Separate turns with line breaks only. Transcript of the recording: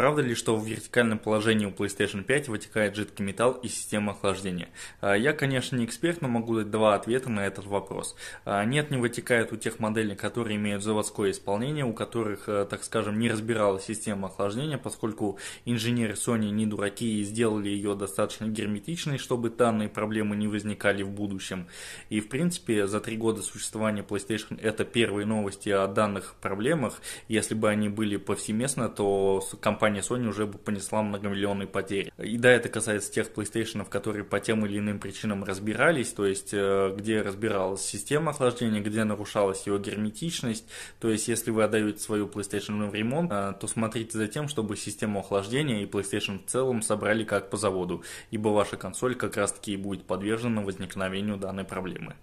Правда ли, что в вертикальном положении у PlayStation 5 вытекает жидкий металл из системы охлаждения? А, я, конечно, не эксперт, но могу дать два ответа на этот вопрос. А, нет, не вытекает у тех моделей, которые имеют заводское исполнение, у которых, э, так скажем, не разбиралась система охлаждения, поскольку инженеры Sony не дураки и сделали ее достаточно герметичной, чтобы данные проблемы не возникали в будущем. И, в принципе, за три года существования PlayStation это первые новости о данных проблемах. Если бы они были повсеместно, то компания компания Sony уже бы понесла многомиллионные потери. И да, это касается тех PlayStation, которые по тем или иным причинам разбирались, то есть э, где разбиралась система охлаждения, где нарушалась его герметичность, то есть если вы отдаете свою PlayStation в ремонт, э, то смотрите за тем, чтобы систему охлаждения и PlayStation в целом собрали как по заводу, ибо ваша консоль как раз таки и будет подвержена возникновению данной проблемы.